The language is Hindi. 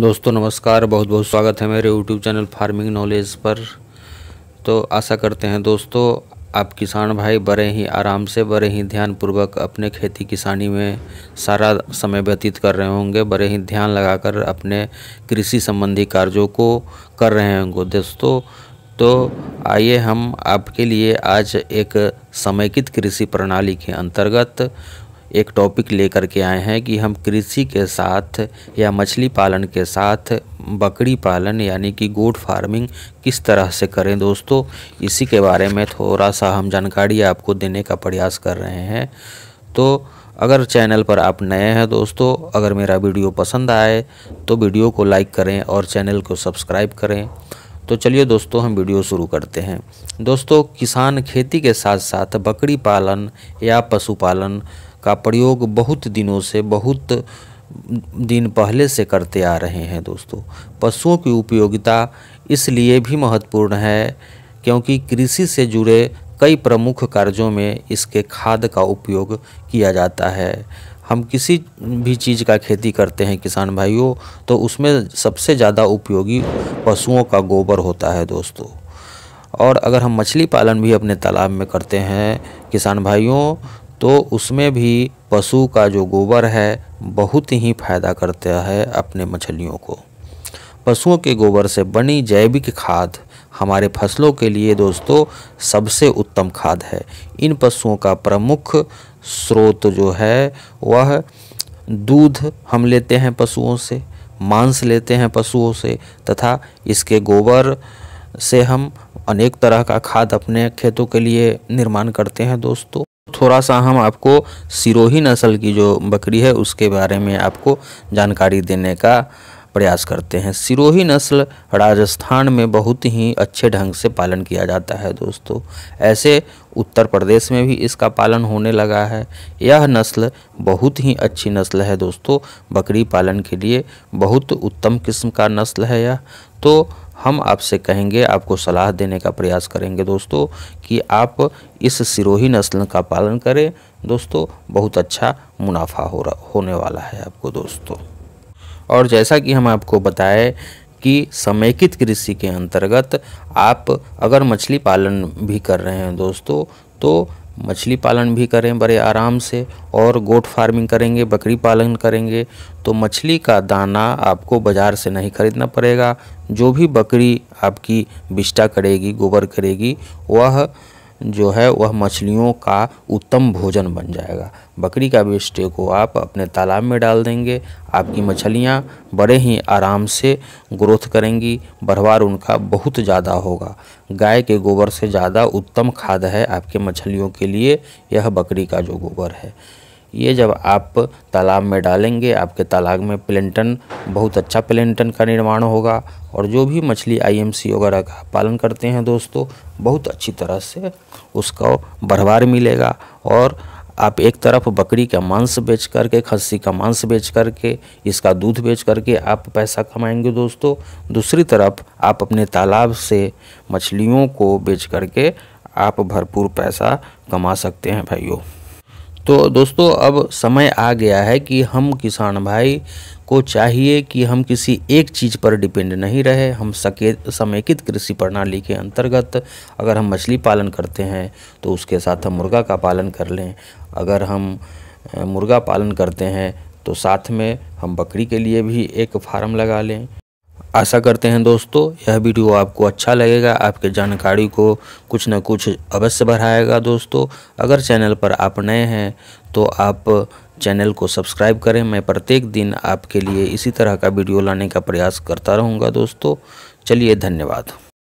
दोस्तों नमस्कार बहुत बहुत स्वागत है मेरे यूट्यूब चैनल फार्मिंग नॉलेज पर तो आशा करते हैं दोस्तों आप किसान भाई बड़े ही आराम से बड़े ही ध्यानपूर्वक अपने खेती किसानी में सारा समय व्यतीत कर रहे होंगे बड़े ही ध्यान लगाकर अपने कृषि संबंधी कार्यों को कर रहे होंगे दोस्तों तो आइए हम आपके लिए आज एक समेकित कृषि प्रणाली के अंतर्गत एक टॉपिक लेकर के आए हैं कि हम कृषि के साथ या मछली पालन के साथ बकरी पालन यानी कि गोट फार्मिंग किस तरह से करें दोस्तों इसी के बारे में थोड़ा सा हम जानकारी आपको देने का प्रयास कर रहे हैं तो अगर चैनल पर आप नए हैं दोस्तों अगर मेरा वीडियो पसंद आए तो वीडियो को लाइक करें और चैनल को सब्सक्राइब करें तो चलिए दोस्तों हम वीडियो शुरू करते हैं दोस्तों किसान खेती के साथ साथ बकरी पालन या पशुपालन का प्रयोग बहुत दिनों से बहुत दिन पहले से करते आ रहे हैं दोस्तों पशुओं की उपयोगिता इसलिए भी महत्वपूर्ण है क्योंकि कृषि से जुड़े कई प्रमुख कार्यों में इसके खाद का उपयोग किया जाता है हम किसी भी चीज़ का खेती करते हैं किसान भाइयों तो उसमें सबसे ज़्यादा उपयोगी पशुओं का गोबर होता है दोस्तों और अगर हम मछली पालन भी अपने तालाब में करते हैं किसान भाइयों तो उसमें भी पशु का जो गोबर है बहुत ही फायदा करता है अपने मछलियों को पशुओं के गोबर से बनी जैविक खाद हमारे फसलों के लिए दोस्तों सबसे उत्तम खाद है इन पशुओं का प्रमुख स्रोत जो है वह दूध हम लेते हैं पशुओं से मांस लेते हैं पशुओं से तथा इसके गोबर से हम अनेक तरह का खाद अपने खेतों के लिए निर्माण करते हैं दोस्तों थोड़ा सा हम आपको सिरोही नस्ल की जो बकरी है उसके बारे में आपको जानकारी देने का प्रयास करते हैं सिरोही नस्ल राजस्थान में बहुत ही अच्छे ढंग से पालन किया जाता है दोस्तों ऐसे उत्तर प्रदेश में भी इसका पालन होने लगा है यह नस्ल बहुत ही अच्छी नस्ल है दोस्तों बकरी पालन के लिए बहुत उत्तम किस्म का नस्ल है यह तो हम आपसे कहेंगे आपको सलाह देने का प्रयास करेंगे दोस्तों कि आप इस सिरोही नस्ल का पालन करें दोस्तों बहुत अच्छा मुनाफा हो रहा होने वाला है आपको दोस्तों और जैसा कि हम आपको बताए कि समेकित कृषि के अंतर्गत आप अगर मछली पालन भी कर रहे हैं दोस्तों तो मछली पालन भी करें बड़े आराम से और गोट फार्मिंग करेंगे बकरी पालन करेंगे तो मछली का दाना आपको बाज़ार से नहीं खरीदना पड़ेगा जो भी बकरी आपकी बिस्टा करेगी गोबर करेगी वह जो है वह मछलियों का उत्तम भोजन बन जाएगा बकरी का बेस्टे को आप अपने तालाब में डाल देंगे आपकी मछलियाँ बड़े ही आराम से ग्रोथ करेंगी बढ़वार उनका बहुत ज़्यादा होगा गाय के गोबर से ज़्यादा उत्तम खाद है आपके मछलियों के लिए यह बकरी का जो गोबर है ये जब आप तालाब में डालेंगे आपके तालाब में प्लेंटन बहुत अच्छा प्लेंटन का निर्माण होगा और जो भी मछली आईएमसी वगैरह का पालन करते हैं दोस्तों बहुत अच्छी तरह से उसको बढ़वार मिलेगा और आप एक तरफ बकरी का मांस बेच करके खस्सी का मांस बेच करके इसका दूध बेच करके आप पैसा कमाएंगे दोस्तों दूसरी तरफ आप अपने तालाब से मछलियों को बेच करके आप भरपूर पैसा कमा सकते हैं भाइयों तो दोस्तों अब समय आ गया है कि हम किसान भाई को चाहिए कि हम किसी एक चीज़ पर डिपेंड नहीं रहे हम सके समेकित कृषि प्रणाली के अंतर्गत अगर हम मछली पालन करते हैं तो उसके साथ हम मुर्गा का पालन कर लें अगर हम मुर्गा पालन करते हैं तो साथ में हम बकरी के लिए भी एक फार्म लगा लें आशा करते हैं दोस्तों यह वीडियो आपको अच्छा लगेगा आपके जानकारी को कुछ न कुछ अवश्य बढ़ाएगा दोस्तों अगर चैनल पर आप नए हैं तो आप चैनल को सब्सक्राइब करें मैं प्रत्येक दिन आपके लिए इसी तरह का वीडियो लाने का प्रयास करता रहूँगा दोस्तों चलिए धन्यवाद